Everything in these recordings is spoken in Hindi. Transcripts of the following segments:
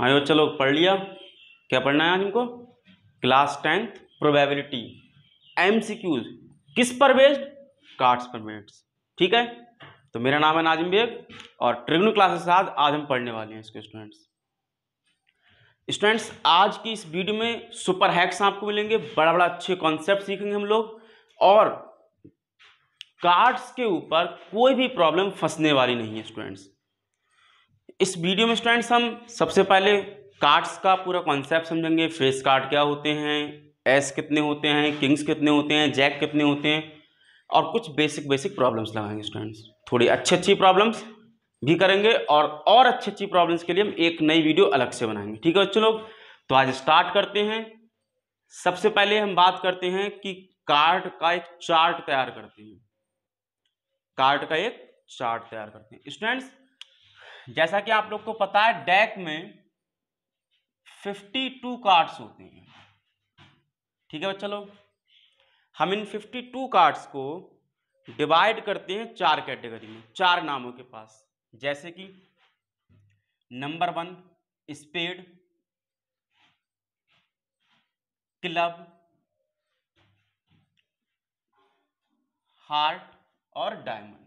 हाँ यो चलो पढ़ लिया क्या पढ़ना है आज हमको class tenth probability M C Qs किस पर बेस्ड कार्ड्स पर बेस्ड ठीक है तो मेरा नाम है नाजिम बेग और ट्रिग्नो क्लासेस साथ आज हम पढ़ने वाले हैं इसके स्टूडेंट्स स्टूडेंट्स आज की इस वीडियो में सुपर हैक्स आपको मिलेंगे बड़ा बड़ा अच्छे कॉन्सेप्ट सीखेंगे हम लोग और कार्ड्स के ऊपर कोई भी प्रॉब्लम फंसने वाली नहीं है स्टूडेंट्स इस वीडियो में स्टूडेंट्स हम सबसे पहले कार्ड्स का पूरा कॉन्सेप्ट समझेंगे फेस कार्ड क्या होते हैं एस कितने होते हैं किंग्स कितने होते हैं जैक कितने होते हैं और कुछ बेसिक बेसिक प्रॉब्लम्स लगाएंगे स्टूडेंट्स थोड़ी अच्छी अच्छी प्रॉब्लम्स भी करेंगे और और अच्छी अच्छी प्रॉब्लम्स के लिए हम एक नई वीडियो अलग से बनाएंगे ठीक है बच्चों लोग तो आज स्टार्ट करते हैं सबसे पहले हम बात करते हैं कि कार्ड का एक चार्ट तैयार करते हैं कार्ड का एक चार्ट तैयार करते हैं स्टूडेंट्स जैसा कि आप लोग को पता है डैक में 52 कार्ड्स होते हैं ठीक है बच्चा लोग हम इन 52 कार्ड्स को डिवाइड करते हैं चार कैटेगरी में चार नामों के पास जैसे कि number one spade club heart और डायमंड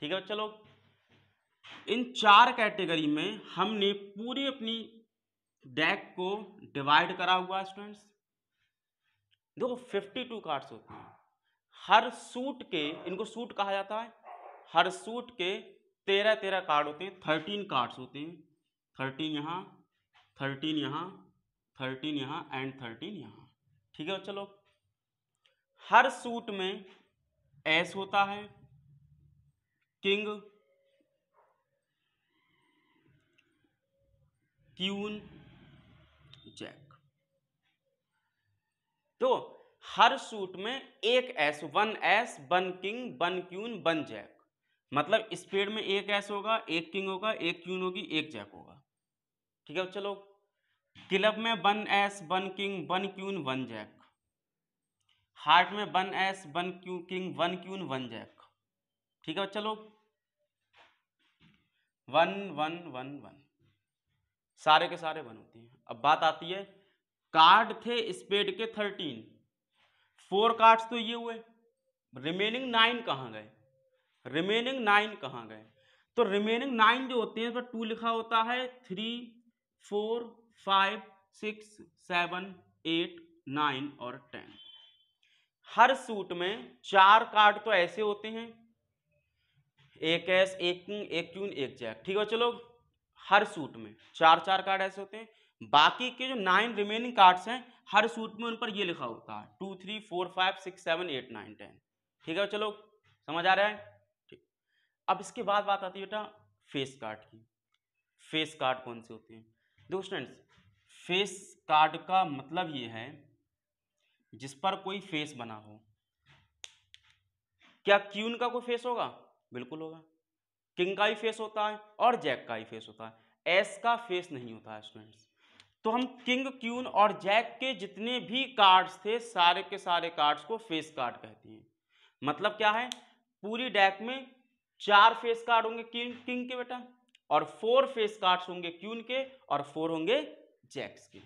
ठीक है चलो इन चार कैटेगरी में हमने पूरी अपनी डेक को डिवाइड करा हुआ स्टूडेंट्स देखो फिफ्टी टू कार्ड्स होते हैं हर सूट के इनको सूट कहा जाता है हर सूट के तेरह तेरह कार्ड होते हैं थर्टीन कार्ड्स होते हैं थर्टीन यहाँ थर्टीन यहाँ थर्टीन यहाँ एंड थर्टीन यहाँ ठीक है चलो हर सूट में एस होता है किंग क्यून जैक तो हर सूट में एक ace one ace one king one queen one jack मतलब स्पेड में एक एस होगा एक किंग होगा एक क्यून होगी एक जैक होगा ठीक है चलो क्लब में one ace one king one queen one jack heart में one ace one Q king one queen one jack ठीक है चलो वन वन वन वन सारे के सारे वन होते हैं अब बात आती है कार्ड थे स्पेड के थर्टीन फोर कार्ड्स तो ये हुए रिमेनिंग नाइन कहाँ गए रिमेनिंग नाइन कहाँ गए तो रिमेनिंग नाइन जो होते हैं उस पर टू लिखा होता है three four five six seven eight nine और टेन हर सूट में चार कार्ड तो ऐसे होते हैं एक एस एक किंग एक क्यून एक जैक ठीक है चलो लोग हर सूट में चार चार कार्ड ऐसे होते हैं बाकी के जो नाइन रिमेनिंग कार्ड्स हैं हर सूट में उन पर ये लिखा होता है two three four five six seven eight nine ten ठीक है चलो लोग समझ आ रहा है ठीक अब इसके बाद बात आती है बेटा फेस कार्ड की फेस कार्ड कौन से होते हैं देखो स्टूडेंट्स फेस कार्ड का मतलब ये है जिस पर कोई फेस बना हो क्या क्यून का कोई फेस होगा बिल्कुल होगा किंग का ही फेस होता है और जैक का ही फेस होता है एस का फेस नहीं होता है स्टूडेंट्स तो हम किंग क्यून और जैक के जितने भी कार्ड्स थे सारे के सारे कार्ड्स को फेस कार्ड कहते हैं मतलब क्या है पूरी डैक में चार फेस कार्ड होंगे किंग किंग के बेटा और फोर फेस कार्ड्स होंगे क्यून के और फोर होंगे जैक्स के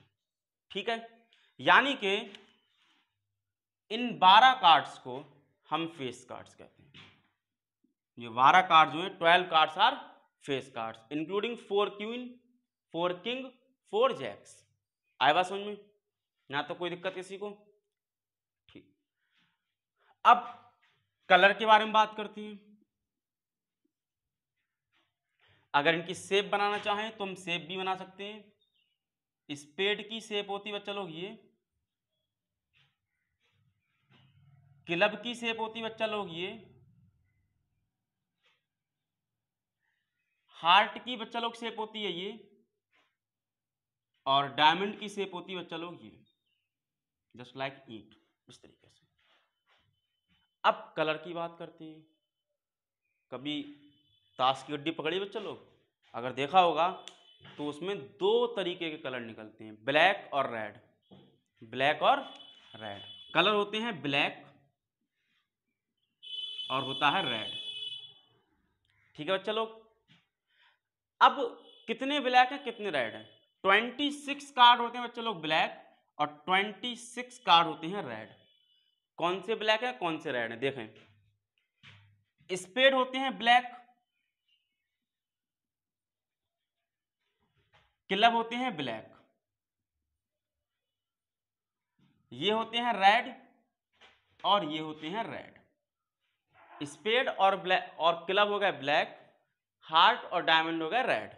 ठीक है यानी कि इन बारह कार्ड्स को हम फेस कार्ड्स कहते हैं ये बारह कार्ड जो है twelve cards are face cards including four queen four king four jacks आए बात समझ में ना तो कोई दिक्कत किसी को ठीक अब कलर के बारे में बात करती हैं अगर इनकी सेप बनाना चाहें तो हम सेप भी बना सकते हैं स्पेड की सेप होती है बच्चा लोग ये क्लब की सेप होती बच्चा लोग ये हार्ट की बच्चा लोग शेप होती है ये और डायमंड की शेप होती है बच्चा लोग ये जस्ट लाइक ईट इस तरीके से अब कलर की बात करते हैं कभी ताश की गड्डी पकड़ी बच्चा लोग अगर देखा होगा तो उसमें दो तरीके के कलर निकलते हैं ब्लैक और रेड ब्लैक और रेड कलर होते हैं ब्लैक और होता है रेड ठीक है बच्चा लोग अब कितने ब्लैक हैं कितने रेड हैं ट्वेंटी सिक्स कार्ड होते हैं बच्चे लोग ब्लैक और ट्वेंटी सिक्स कार्ड होते हैं रेड कौन से ब्लैक है कौन से रेड है देखें स्पेड होते हैं ब्लैक क्लब होते हैं ब्लैक ये होते हैं रेड और ये होते हैं रेड स्पेड और ब्लैक और क्लब हो गया ब्लैक हार्ट और डायमंड हो गया रेड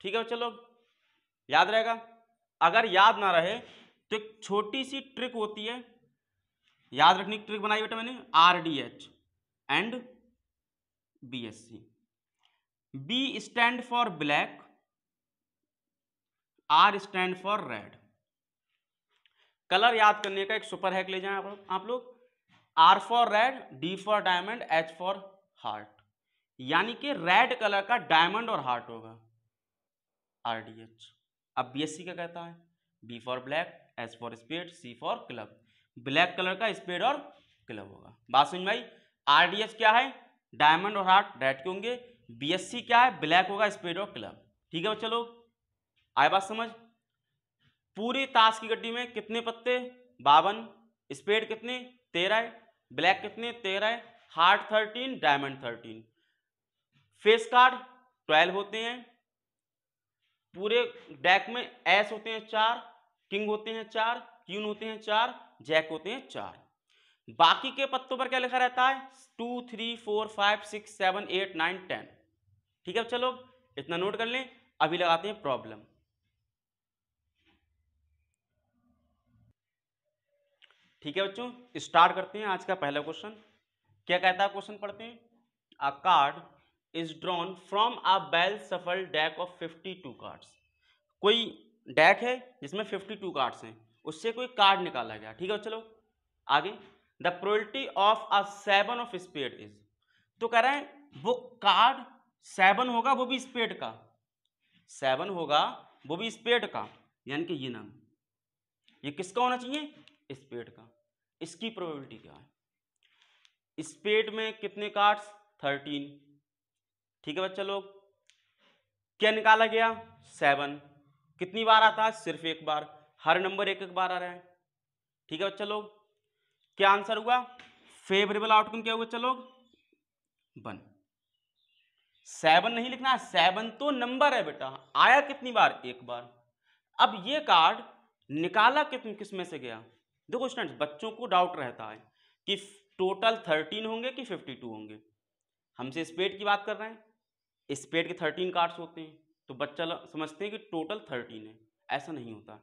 ठीक है चलो याद रहेगा अगर याद ना रहे तो एक छोटी सी ट्रिक होती है याद रखने की ट्रिक बनाई बेटा मैंने R D H and B S C B stand for black R stand for red colour याद करने का एक सुपर हैक ले जाए आप, आप लोग R for red D for diamond H for heart यानी कि रेड कलर का डायमंड और हार्ट होगा आर डी एच अब बीएससी क्या कहता है B for black S for spade C for club black colour का स्पेड और क्लब होगा बात सुन भाई आर डी एच क्या है डायमंड और हार्ट रेड के होंगे बीएससी क्या है ब्लैक होगा स्पेड और क्लब ठीक है बच्चे लोग आए बात समझ पूरी ताश की गड्डी में कितने पत्ते बावन स्पेड कितने तेरह ब्लैक कितने तेरह heart thirteen diamond thirteen face card twelve होते हैं पूरे डेक में एस होते हैं चार किंग होते हैं चार क्यून होते हैं चार जैक होते हैं चार बाकी के पत्तों पर क्या लिखा रहता है two three four five six seven eight nine ten ठीक है चलो इतना नोट कर लें अभी लगाते हैं प्रॉब्लम ठीक है बच्चों स्टार्ट करते हैं आज का पहला क्वेश्चन क्या कहता है क्वेश्चन पढ़ते हैं a card is drawn from a well shuffled deck of fifty two cards कोई डैक है जिसमें फिफ्टी टू कार्ड्स हैं उससे कोई कार्ड निकाला गया ठीक है चलो आगे the probability of a seven of spade is तो कह रहे हैं वो कार्ड सेवन होगा वो भी स्पेड का सेवन होगा वो भी स्पेड का यानी कि ये नाम ये किसका होना चाहिए स्पेड का इसकी प्रोबेबिलिटी क्या है स्पेड में कितने कार्ड्स थर्टीन ठीक है बच्चा लोग क्या निकाला गया सेवन कितनी बार आता है सिर्फ एक बार हर नंबर एक एक बार आ रहा है ठीक है बच्चा लोग क्या आंसर हुआ फेवरेबल आउटकम क्या हुआ बच्चा लोग वन सेवन नहीं लिखना है सेवन तो नंबर है बेटा आया कितनी बार एक बार अब ये कार्ड निकाला कितने किस में से गया देखो स्टूडेंट बच्चों को डाउट रहता है कि टोटल थर्टीन होंगे कि फिफ्टी टू होंगे हमसे स्पेड की बात कर रहे हैं स्पेड के थर्टीन कार्ड्स होते हैं तो बच्चा समझते हैं कि टोटल थर्टीन है ऐसा नहीं होता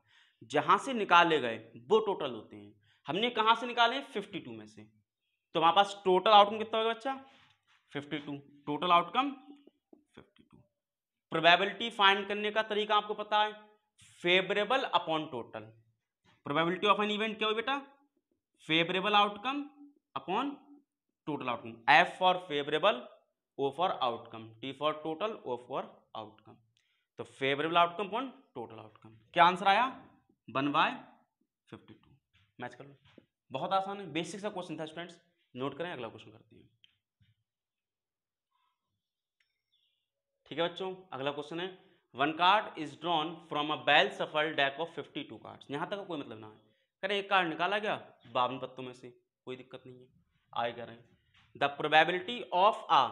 जहाँ से निकाले गए वो टोटल होते हैं हमने कहाँ से निकाले फिफ्टी टू में से तो हमारे पास टोटल आउटकम कितना होगा बच्चा fifty two total outcome fifty two probability find करने का तरीका आपको पता है favourable upon total probability of an event क्या हो बेटा favourable outcome upon total outcome F for favourable O for outcome T for total O for outcome तो फेवरेबल आउटकम कौन टोटल आउटकम क्या आंसर आया one by fifty two match कर लो बहुत आसान है बेसिक सा क्वेश्चन था स्टूडेंट्स नोट करें अगला क्वेश्चन करते हैं ठीक है बच्चों अगला क्वेश्चन है one card is drawn from a well shuffled deck of fifty two card यहाँ तक कोई मतलब ना है कह एक कार्ड निकाला गया बावन पत्तों में से कोई दिक्कत नहीं है आए कह रहे हैं the probability of a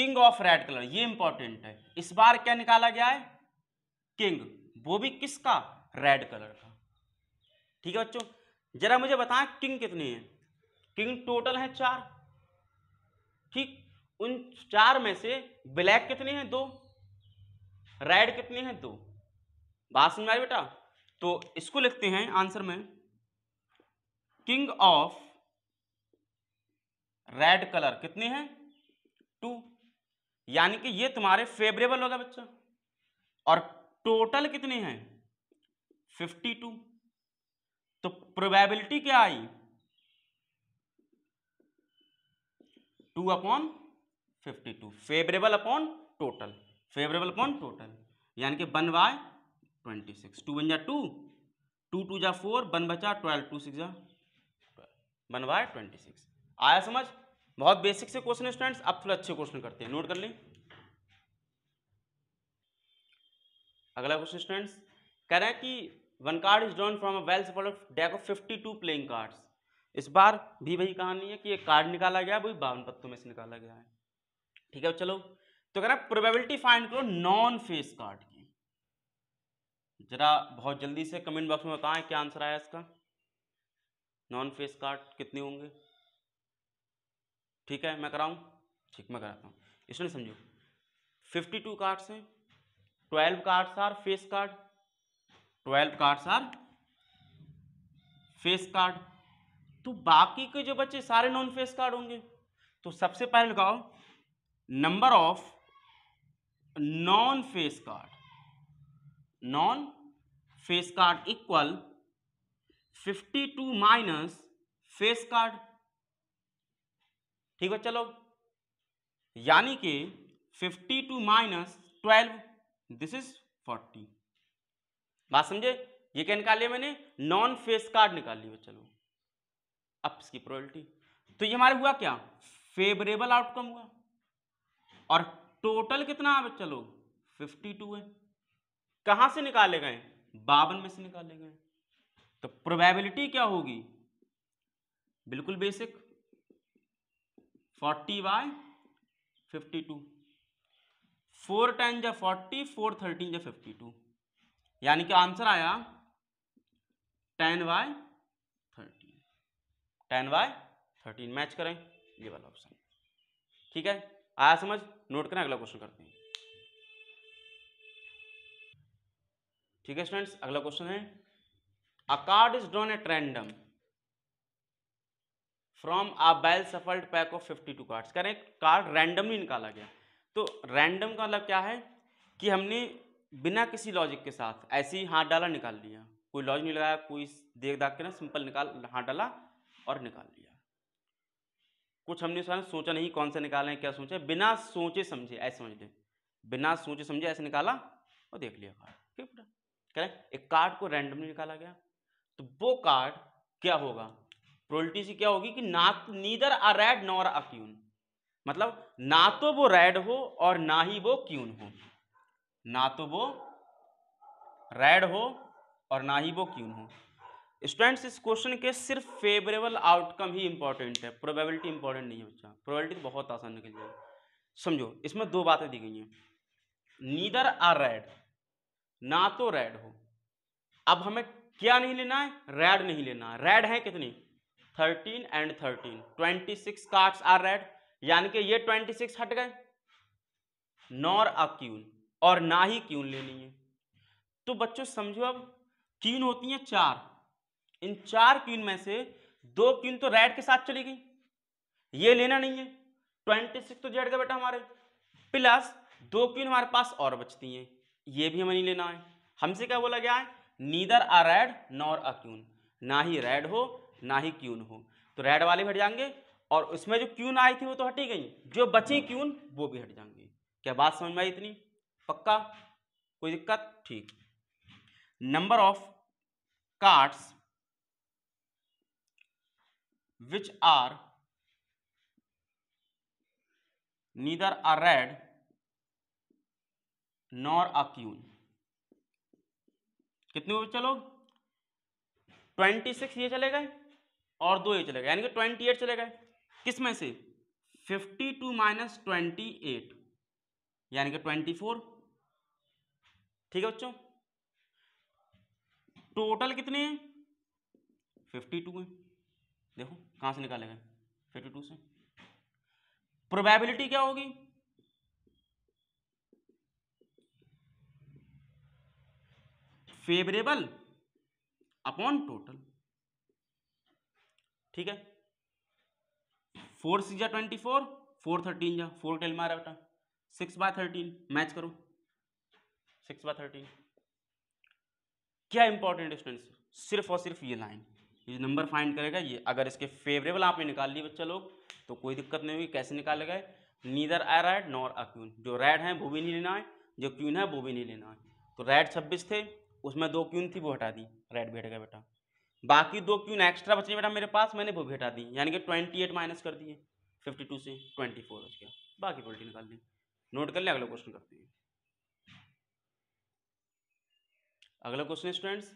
king of red colour ये इंपॉर्टेंट है इस बार क्या निकाला गया है किंग वो भी किसका रेड कलर का ठीक है बच्चों जरा मुझे बताएं किंग कितनी है किंग टोटल है चार ठीक उन चार में से ब्लैक कितने हैं दो रेड कितने हैं दो बात समझ आई बेटा तो इसको लिखते हैं आंसर में किंग ऑफ रेड कलर कितने हैं टू यानी कि ये तुम्हारे फेवरेबल होगा बच्चा और टोटल कितने हैं 52 तो प्रोबेबिलिटी क्या आई two upon fifty two favourable upon total favourable upon total यानी कि one by twenty six two one जा टू टू टू जा फोर वन बचा ट्वेल्व टू सिक्स जा वन बाय ट्वेंटी सिक्स आया समझ बहुत बेसिक से क्वेश्चन स्टूडेंट्स आप थोड़े अच्छे क्वेश्चन करते हैं नोट कर लें अगला क्वेश्चन स्टूडेंट्स कह रहा है कि one card is drawn from a well of deck of fifty two playing cards इस बार भी वही कहानी है कि एक कार्ड निकाला गया वही बावन पत्तों में से निकाला गया है ठीक है चलो तो कह रहा है प्रोबेबिलिटी फाइंड करो नॉन फेस कार्ड की जरा बहुत जल्दी से कमेंट बॉक्स में बताएं क्या आंसर आया इसका नॉन फेस कार्ड कितने होंगे ठीक है मैं कराऊँ ठीक मैं कराता हूँ इसमें समझो फिफ्टी टू कार्ड्स हैं twelve cards are face card twelve cards are face card तो बाकी के जो बच्चे सारे नॉन फेस कार्ड होंगे तो सबसे पहले लगाओ number of non face card non face card equal 52 minus face card ठीक है चलो यानी कि fifty two minus twelve this is forty बात समझे ये क्या निकाल लिया मैंने नॉन फेस कार्ड निकाल लिया चलो अब इसकी प्रोबेबिलिटी तो ये हमारे हुआ क्या फेवरेबल आउटकम हुआ और टोटल कितना है चलो 52 है कहां से निकाले गए बावन में से निकाले गए तो प्रोबेबिलिटी क्या होगी बिल्कुल basic forty by fifty two four ten या फोर्टी फोर थर्टीन या फिफ्टी टू यानी कि आंसर आया ten by thirteen ten by thirteen match करें ये वाला ऑप्शन ठीक है आया समझ नोट करें अगला क्वेश्चन करते हैं ठीक है स्टूडेंट्स अगला क्वेश्चन है a card is drawn at random from a well shuffled pack of fifty two cards करें कार्ड रैंडमली निकाला गया तो रैंडम का मतलब क्या है कि हमने बिना किसी लॉजिक के साथ ऐसे ही हाथ डाला निकाल लिया कोई लॉजिक नहीं लगाया कोई देख दाख के ना सिंपल निकाल हाथ डाला और निकाल लिया कुछ हमने उसका सोचा नहीं कौन सा निकाले क्या सोचे बिना सोचे समझे ऐसे समझ लें बिना सोचे समझे ऐसे निकाला और देख लिया कार्ड ठीक है करेक्ट एक कार्ड को रैंडमली निकाला गया तो वो कार्ड क्या होगा प्रोलिटी सी क्या होगी कि ना neither a red nor a queen मतलब ना तो वो रेड हो और ना ही वो क्यून हो ना तो वो रेड हो और ना ही वो क्यून हो स्टूडेंट्स इस क्वेश्चन के सिर्फ फेवरेबल आउटकम ही इंपॉर्टेंट है प्रोबेबिलिटी इंपॉर्टेंट नहीं है बच्चा प्रोबेबिलिटी तो बहुत आसान निकल जाएगी समझो इसमें दो बातें दी गई हैं नीदर आर रेड ना तो रेड हो अब हमें क्या नहीं लेना है रेड नहीं लेना है रेड है कितनी thirteen and thirteen twenty six cards are red यानी कि ये ट्वेंटी सिक्स हट गए नॉर अ क्यून और ना ही क्यून लेनी है तो बच्चों समझो अब क्यून होती है चार इन चार क्यून में से दो क्यून तो रेड के साथ चली गई ये लेना नहीं है ट्वेंटी सिक्स तो जेड गए बेटा हमारे प्लस दो क्यून हमारे पास और बचती हैं ये भी हमें नहीं लेना है हमसे क्या बोला गया है neither a red nor a queen ना ही रेड हो ना ही क्यून हो तो रेड वाले भी हट जाएंगे और उसमें जो क्यून आई थी वो तो हटी गई जो बची क्यून वो भी हट जाएंगी क्या बात समझ में आई इतनी पक्का कोई दिक्कत ठीक number of cards which are neither are red nor a queen कितने लोग ट्वेंटी सिक्स ये चले गए और दो ये चले गए यानी कि ट्वेंटी एट चले गए किस में से fifty two minus twenty eight यानी कि ट्वेंटी फोर ठीक है बच्चों टोटल कितने हैं फिफ्टी टू है देखो कहां से निकालेगा फिफ्टी टू से प्रोबेबिलिटी क्या होगी फेवरेबल अपॉन टोटल ठीक है फोर सी जा ट्वेंटी फोर फोर थर्टीन जा फोर टेल मारा बेटा सिक्स बाय थर्टीन मैच करो सिक्स बाय थर्टीन क्या इंपॉर्टेंट स्टूडेंट्स सिर्फ और सिर्फ ये लाइन ये नंबर फाइंड करेगा ये अगर इसके फेवरेबल आपने निकाल लिए बच्चा लोग तो कोई दिक्कत नहीं होगी कैसे निकाले गए neither a red nor a queen जो रेड है वो भी नहीं लेना है जो क्यून है वो भी नहीं लेना है तो रेड छब्बीस थे उसमें दो क्यून थी वो हटा दी रेड बैठ गया बेटा बाकी दो क्यों एक्स्ट्रा बचे बेटा मेरे पास मैंने वो भी हटा दी यानी कि ट्वेंटी एट माइनस कर दिए फिफ्टी टू से ट्वेंटी फोर बच गया बाकी पॉलिटी निकाल ली नोट कर लिया अगला क्वेश्चन करते हैं अगला क्वेश्चन स्टूडेंट्स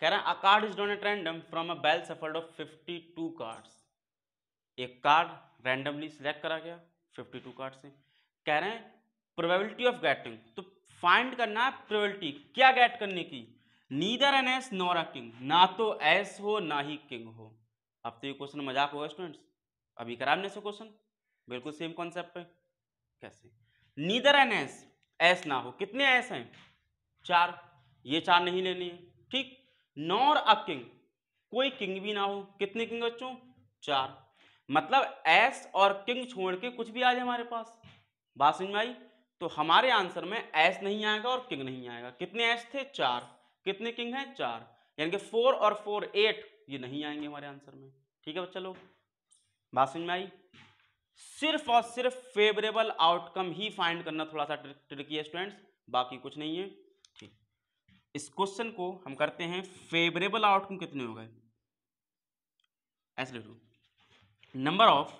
कह रहे हैं a card is drawn at random from a well shuffled of fifty two card एक कार्ड रैंडमली सिलेक्ट करा गया फिफ्टी टू कार्ड से कह रहे हैं प्रोबेबिलिटी ऑफ गेटिंग तो फाइंड करना है प्रोबेबिलिटी क्या गेट करने की neither an ace nor a king ना तो एस हो ना ही किंग हो अब तो ये क्वेश्चन मजाक होगा स्टूडेंट्स अभी करा हमने से क्वेश्चन बिल्कुल सेम कॉन्सेप्ट पे कैसे नीदर एन एस एस ना हो कितने एस हैं चार ये चार नहीं लेनी है ठीक नॉर अ किंग कोई किंग भी ना हो कितने किंग बच्चों चार मतलब एस और किंग छोड़ के कुछ भी आ जाए हमारे पास बात समझ में आई तो हमारे आंसर में एस नहीं आएगा और किंग नहीं आएगा कितने एस थे चार कितने किंग हैं चार यानी कि फोर और फोर एट ये नहीं आएंगे हमारे आंसर में ठीक है बच्चा लोग बात समझ में आई सिर्फ और सिर्फ फेवरेबल आउटकम ही फाइंड करना थोड़ा सा ट्रिकी है स्टूडेंट्स बाकी कुछ नहीं है ठीक इस क्वेश्चन को हम करते हैं फेवरेबल आउटकम कितने हो गए ऐसे लिखो number of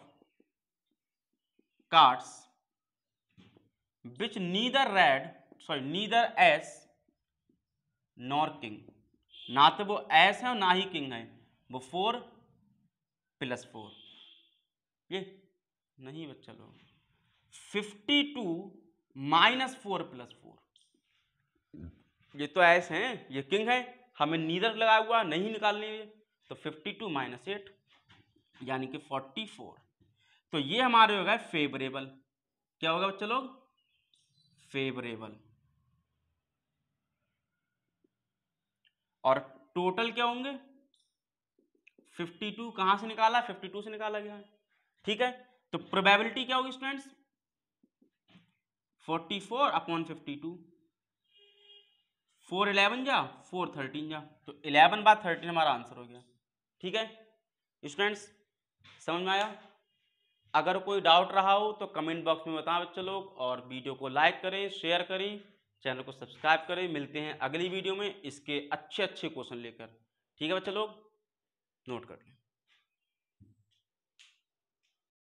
cards which neither red sorry neither ace nor king ना तो वो एस है और ना ही किंग है वो फोर प्लस फोर ये नहीं बच्चा लोग fifty two minus four plus four ये तो ऐस हैं ये किंग है हमें नीदर लगा हुआ नहीं निकालने में तो फिफ्टी टू माइनस एट यानी कि फोर्टी फोर तो ये हमारे हो गए फेवरेबल क्या होगा बच्चे लोग फेवरेबल और टोटल क्या होंगे 52 कहां से निकाला 52 से निकाला गया है ठीक है तो प्रोबेबिलिटी क्या होगी students 44 four upon fifty two four eleven जा फोर थर्टीन जा तो इलेवन बाद थर्टीन हमारा आंसर हो गया ठीक है स्टूडेंट्स समझ में आया अगर कोई डाउट रहा हो तो कमेंट बॉक्स में बताएं बच्चे लोग और वीडियो को लाइक करें शेयर करें चैनल को सब्सक्राइब करें मिलते हैं अगली वीडियो में इसके अच्छे अच्छे क्वेश्चन लेकर ठीक है बच्चे लोग नोट कर लें